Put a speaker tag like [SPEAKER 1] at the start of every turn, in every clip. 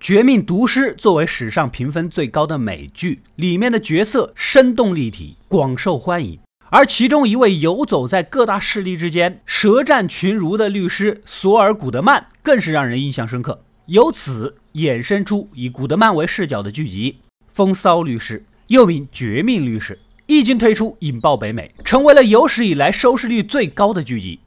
[SPEAKER 1] 《绝命毒师》作为史上评分最高的美剧，里面的角色生动立体，广受欢迎。而其中一位游走在各大势力之间、舌战群儒的律师索尔·古德曼，更是让人印象深刻。由此衍生出以古德曼为视角的剧集《风骚律师》，又名《绝命律师》，一经推出引爆北美，成为了有史以来收视率最高的剧集。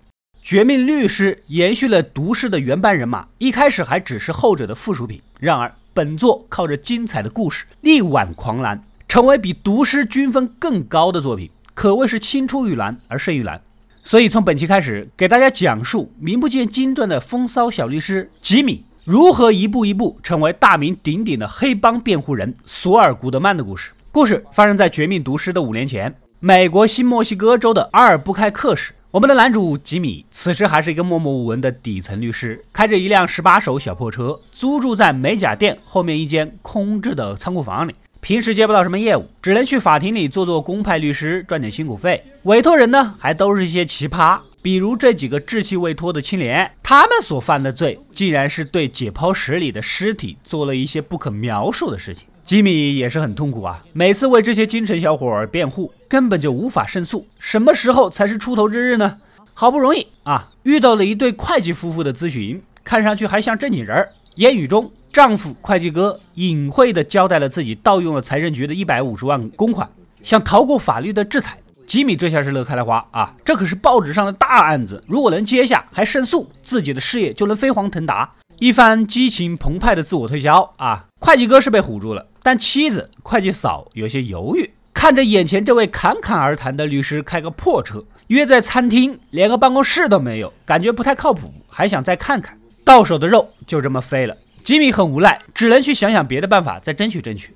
[SPEAKER 1] 《绝命律师》延续了《毒师》的原班人马，一开始还只是后者的附属品。然而，本作靠着精彩的故事力挽狂澜，成为比《毒师》均分更高的作品，可谓是青出于蓝而胜于蓝。所以，从本期开始，给大家讲述名不见经传的风骚小律师吉米如何一步一步成为大名鼎鼎的黑帮辩护人索尔·古德曼的故事。故事发生在《绝命毒师》的五年前，美国新墨西哥州的阿尔布开克市。我们的男主吉米此时还是一个默默无闻的底层律师，开着一辆十八手小破车，租住在美甲店后面一间空置的仓库房里。平时接不到什么业务，只能去法庭里做做公派律师，赚点辛苦费。委托人呢，还都是一些奇葩，比如这几个稚气未脱的青年，他们所犯的罪竟然是对解剖室里的尸体做了一些不可描述的事情。吉米也是很痛苦啊，每次为这些精神小伙儿辩护。根本就无法胜诉，什么时候才是出头之日呢？好不容易啊，遇到了一对会计夫妇的咨询，看上去还像正经人儿。言语中，丈夫会计哥隐晦的交代了自己盗用了财政局的一百五十万公款，想逃过法律的制裁。吉米这下是乐开了花啊，这可是报纸上的大案子，如果能接下还胜诉，自己的事业就能飞黄腾达。一番激情澎湃的自我推销啊，会计哥是被唬住了，但妻子会计嫂有些犹豫。看着眼前这位侃侃而谈的律师，开个破车，约在餐厅，连个办公室都没有，感觉不太靠谱。还想再看看，到手的肉就这么飞了。吉米很无奈，只能去想想别的办法，再争取争取。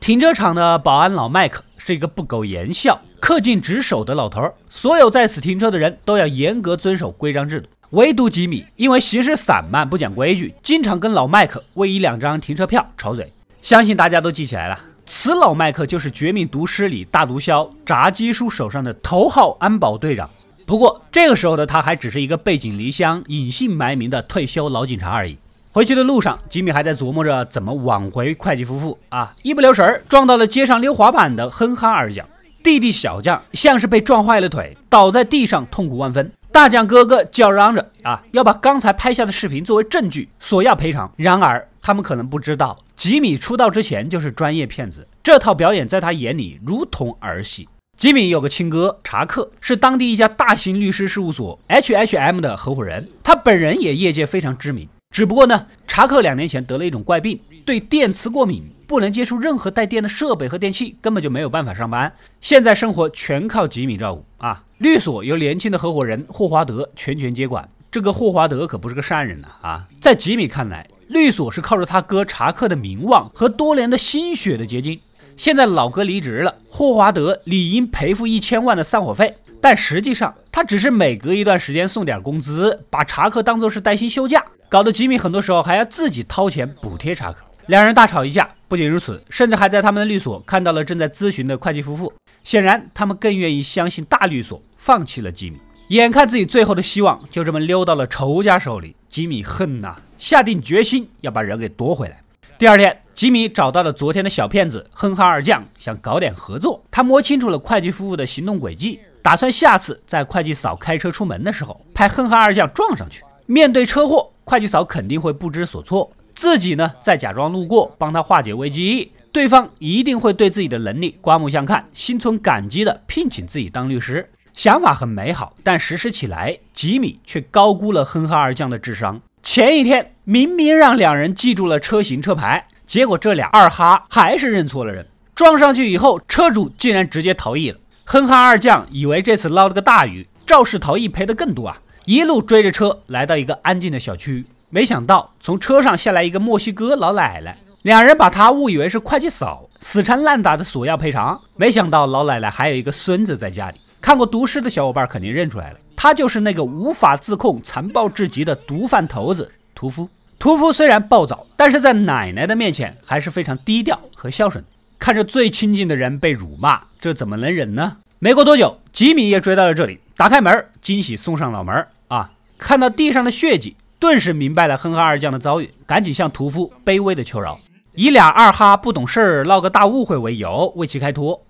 [SPEAKER 1] 停车场的保安老麦克是一个不苟言笑、恪尽职守的老头儿，所有在此停车的人都要严格遵守规章制度。唯独吉米，因为行事散漫、不讲规矩，经常跟老麦克为一两张停车票吵嘴。相信大家都记起来了。此老麦克就是《绝命毒师》里大毒枭炸鸡叔手上的头号安保队长，不过这个时候的他还只是一个背井离乡、隐姓埋名的退休老警察而已。回去的路上，吉米还在琢磨着怎么挽回会计夫妇啊，一不留神儿撞到了街上溜滑板的哼哈二将，弟弟小将像是被撞坏了腿，倒在地上痛苦万分，大将哥哥叫嚷着啊，要把刚才拍下的视频作为证据索要赔偿。然而。他们可能不知道，吉米出道之前就是专业骗子，这套表演在他眼里如同儿戏。吉米有个亲哥查克，是当地一家大型律师事务所 H H M 的合伙人，他本人也业界非常知名。只不过呢，查克两年前得了一种怪病，对电磁过敏，不能接触任何带电的设备和电器，根本就没有办法上班。现在生活全靠吉米照顾啊。律所由年轻的合伙人霍华德全权接管，这个霍华德可不是个善人呐啊！在吉米看来。律所是靠着他哥查克的名望和多年的心血的结晶。现在老哥离职了，霍华德理应赔付一千万的散伙费，但实际上他只是每隔一段时间送点工资，把查克当作是带薪休假，搞得吉米很多时候还要自己掏钱补贴查克。两人大吵一架。不仅如此，甚至还在他们的律所看到了正在咨询的会计夫妇，显然他们更愿意相信大律所，放弃了吉米。眼看自己最后的希望就这么溜到了仇家手里，吉米恨呐，下定决心要把人给夺回来。第二天，吉米找到了昨天的小骗子哼哈二将，想搞点合作。他摸清楚了会计夫妇的行动轨迹，打算下次在会计嫂开车出门的时候，派哼哈二将撞上去。面对车祸，会计嫂肯定会不知所措，自己呢再假装路过，帮他化解危机，对方一定会对自己的能力刮目相看，心存感激的聘请自己当律师。想法很美好，但实施起来，吉米却高估了哼哈二将的智商。前一天明明让两人记住了车型、车牌，结果这俩二哈还是认错了人，撞上去以后，车主竟然直接逃逸了。哼哈二将以为这次捞了个大鱼，肇事逃逸赔得更多啊！一路追着车来到一个安静的小区，没想到从车上下来一个墨西哥老奶奶，两人把她误以为是会计嫂，死缠烂打的索要赔偿，没想到老奶奶还有一个孙子在家里。看过毒师的小伙伴肯定认出来了，他就是那个无法自控、残暴至极的毒贩头子屠夫。屠夫虽然暴躁，但是在奶奶的面前还是非常低调和孝顺。看着最亲近的人被辱骂，这怎么能忍呢？没过多久，吉米也追到了这里，打开门，惊喜送上脑门儿啊！看到地上的血迹，顿时明白了哼哈二将的遭遇，赶紧向屠夫卑微的求饶，以俩二哈不懂事儿闹个大误会为由为其开脱。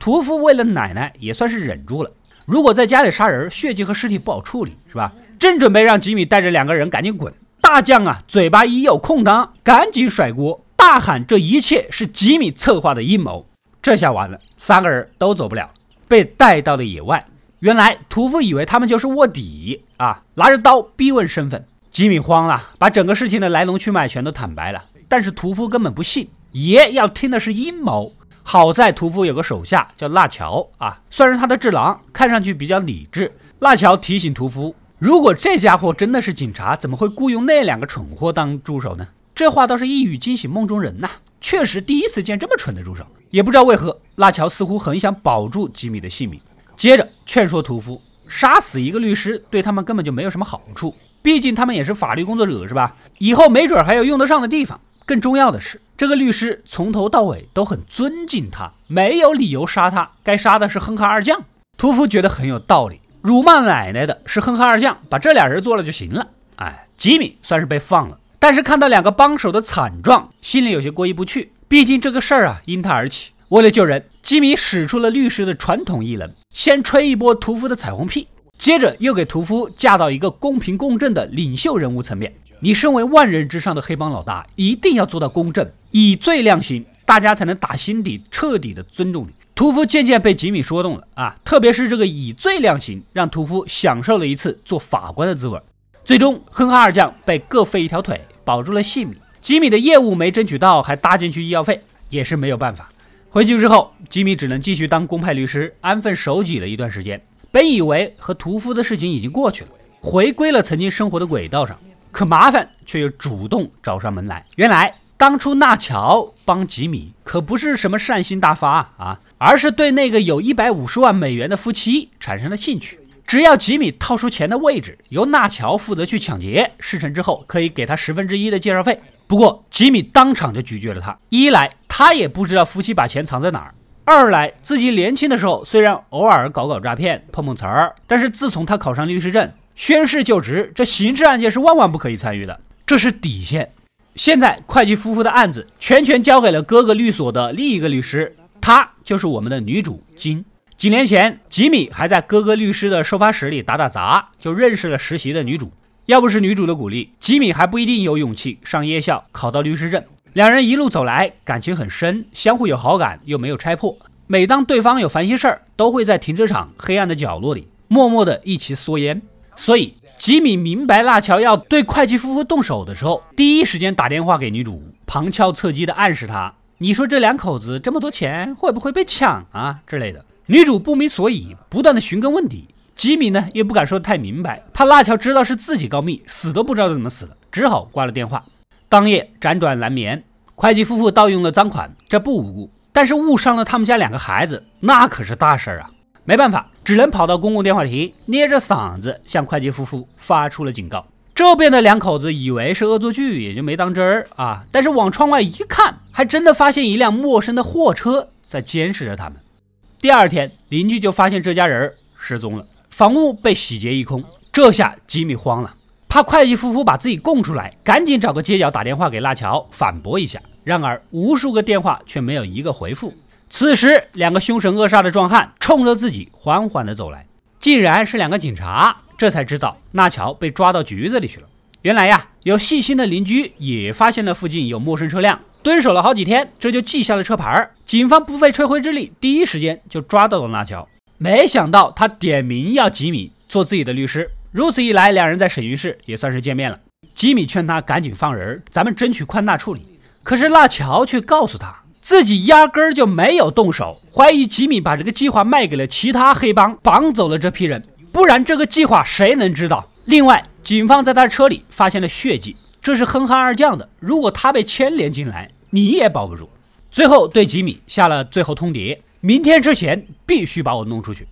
[SPEAKER 1] 屠夫为了奶奶也算是忍住了。如果在家里杀人，血迹和尸体不好处理，是吧？正准备让吉米带着两个人赶紧滚，大将啊，嘴巴一有空当，赶紧甩锅，大喊这一切是吉米策划的阴谋。这下完了，三个人都走不了，被带到了野外。原来屠夫以为他们就是卧底啊，拿着刀逼问身份。吉米慌了，把整个事情的来龙去脉全都坦白了，但是屠夫根本不信，爷要听的是阴谋。好在屠夫有个手下叫纳乔啊，算是他的智囊，看上去比较理智。纳乔提醒屠夫，如果这家伙真的是警察，怎么会雇佣那两个蠢货当助手呢？这话倒是一语惊醒梦中人呐，确实第一次见这么蠢的助手，也不知道为何，纳乔似乎很想保住吉米的性命。接着劝说屠夫，杀死一个律师对他们根本就没有什么好处，毕竟他们也是法律工作者是吧？以后没准还有用得上的地方。更重要的是。这个律师从头到尾都很尊敬他，没有理由杀他。该杀的是亨哈二将。屠夫觉得很有道理。辱骂奶奶的是亨哈二将，把这俩人做了就行了。哎，吉米算是被放了，但是看到两个帮手的惨状，心里有些过意不去。毕竟这个事儿啊，因他而起。为了救人，吉米使出了律师的传统异能，先吹一波屠夫的彩虹屁，接着又给屠夫架到一个公平公正的领袖人物层面。你身为万人之上的黑帮老大，一定要做到公正。以罪量刑，大家才能打心底彻底的尊重你。屠夫渐渐被吉米说动了啊，特别是这个以罪量刑，让屠夫享受了一次做法官的滋味。最终，哼哈二将被各废一条腿，保住了性命。吉米的业务没争取到，还搭进去医药费，也是没有办法。回去之后，吉米只能继续当公派律师，安分守己了一段时间。本以为和屠夫的事情已经过去了，回归了曾经生活的轨道上，可麻烦却又主动找上门来。原来。当初纳乔帮吉米可不是什么善心大发啊，而是对那个有一百五十万美元的夫妻产生了兴趣。只要吉米套出钱的位置，由纳乔负责去抢劫，事成之后可以给他十分之一的介绍费。不过吉米当场就拒绝了他，一来他也不知道夫妻把钱藏在哪儿，二来自己年轻的时候虽然偶尔搞搞诈骗碰碰瓷儿，但是自从他考上律师证宣誓就职，这刑事案件是万万不可以参与的，这是底线。现在会计夫妇的案子全权交给了哥哥律所的另一个律师，他就是我们的女主金。几年前，吉米还在哥哥律师的收发室里打打杂，就认识了实习的女主。要不是女主的鼓励，吉米还不一定有勇气上夜校考到律师证。两人一路走来，感情很深，相互有好感又没有拆破。每当对方有烦心事儿，都会在停车场黑暗的角落里默默的一起缩烟。所以。吉米明白辣乔要对会计夫妇动手的时候，第一时间打电话给女主，旁敲侧击的暗示他：“你说这两口子这么多钱会不会被抢啊之类的？”女主不明所以，不断的寻根问底。吉米呢也不敢说的太明白，怕辣乔知道是自己告密，死都不知道怎么死的，只好挂了电话。当夜辗转难眠，会计夫妇盗用了赃款，这不无辜，但是误伤了他们家两个孩子，那可是大事儿啊。没办法，只能跑到公共电话亭，捏着嗓子向会计夫妇发出了警告。这边的两口子以为是恶作剧，也就没当真儿啊。但是往窗外一看，还真的发现一辆陌生的货车在监视着他们。第二天，邻居就发现这家人失踪了，房屋被洗劫一空。这下吉米慌了，怕会计夫妇把自己供出来，赶紧找个街角打电话给辣乔反驳一下。然而，无数个电话却没有一个回复。此时，两个凶神恶煞的壮汉冲着自己缓缓地走来，竟然是两个警察，这才知道纳乔被抓到局子里去了。原来呀，有细心的邻居也发现了附近有陌生车辆，蹲守了好几天，这就记下了车牌。警方不费吹灰之力，第一时间就抓到了纳乔。没想到他点名要吉米做自己的律师，如此一来，两人在审讯室也算是见面了。吉米劝他赶紧放人，咱们争取宽大处理。可是纳乔却告诉他。自己压根儿就没有动手，怀疑吉米把这个计划卖给了其他黑帮，绑走了这批人，不然这个计划谁能知道？另外，警方在他车里发现了血迹，这是哼哈二将的，如果他被牵连进来，你也保不住。最后，对吉米下了最后通牒：明天之前必须把我弄出去。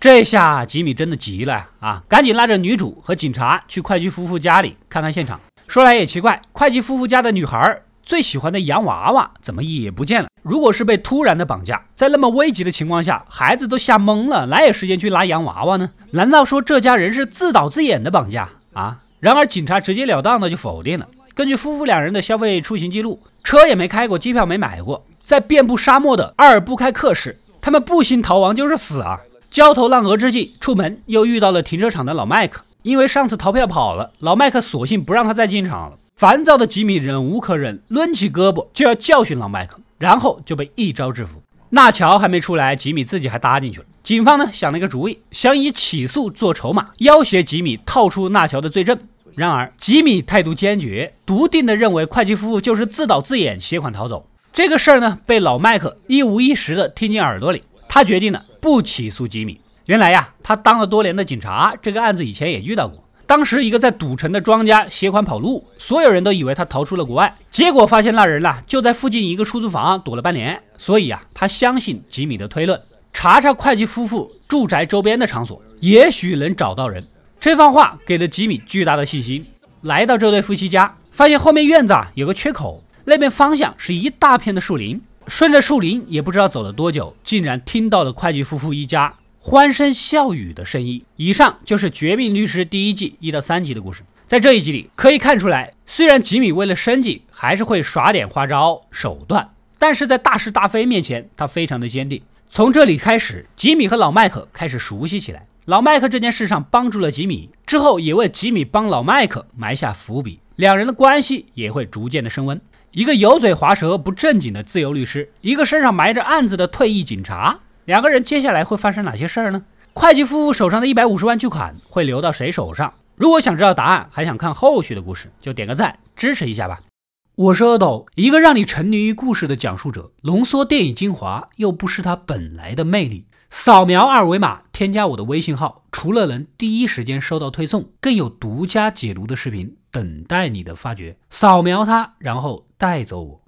[SPEAKER 1] 这下吉米真的急了啊，赶紧拉着女主和警察去会计夫妇家里看看现场。说来也奇怪，会计夫妇家的女孩儿。最喜欢的洋娃娃怎么也不见了？如果是被突然的绑架，在那么危急的情况下，孩子都吓懵了，哪有时间去拿洋娃娃呢？难道说这家人是自导自演的绑架啊？然而警察直截了当的就否定了。根据夫妇两人的消费、出行记录，车也没开过，机票没买过，在遍布沙漠的阿尔布开克市，他们步行逃亡就是死啊！焦头烂额之际，出门又遇到了停车场的老麦克，因为上次逃票跑了，老麦克索性不让他再进场了。烦躁的吉米忍无可忍，抡起胳膊就要教训老麦克，然后就被一招制服。纳乔还没出来，吉米自己还搭进去了。警方呢想了一个主意，想以起诉做筹码，要挟吉米套出纳乔的罪证。然而吉米态度坚决，笃定的认为会计夫妇就是自导自演，携款逃走。这个事儿呢被老麦克一五一十的听进耳朵里，他决定呢不起诉吉米。原来呀，他当了多年的警察，这个案子以前也遇到过。当时，一个在赌城的庄家携款跑路，所有人都以为他逃出了国外，结果发现那人呐就在附近一个出租房躲了半年。所以啊，他相信吉米的推论，查查会计夫妇住宅周边的场所，也许能找到人。这番话给了吉米巨大的信心。来到这对夫妻家，发现后面院子啊有个缺口，那边方向是一大片的树林。顺着树林，也不知道走了多久，竟然听到了会计夫妇一家。欢声笑语的声音。以上就是《绝命律师》第一季一到三集的故事。在这一集里，可以看出来，虽然吉米为了生计还是会耍点花招手段，但是在大是大非面前，他非常的坚定。从这里开始，吉米和老麦克开始熟悉起来。老麦克这件事上帮助了吉米，之后也为吉米帮老麦克埋下伏笔，两人的关系也会逐渐的升温。一个油嘴滑舌、不正经的自由律师，一个身上埋着案子的退役警察。两个人接下来会发生哪些事儿呢？会计夫妇手上的一百五十万巨款会流到谁手上？如果想知道答案，还想看后续的故事，就点个赞支持一下吧。我是阿斗，一个让你沉迷于故事的讲述者，浓缩电影精华又不失它本来的魅力。扫描二维码添加我的微信号，除了能第一时间收到推送，更有独家解读的视频等待你的发掘。扫描它，然后带走我。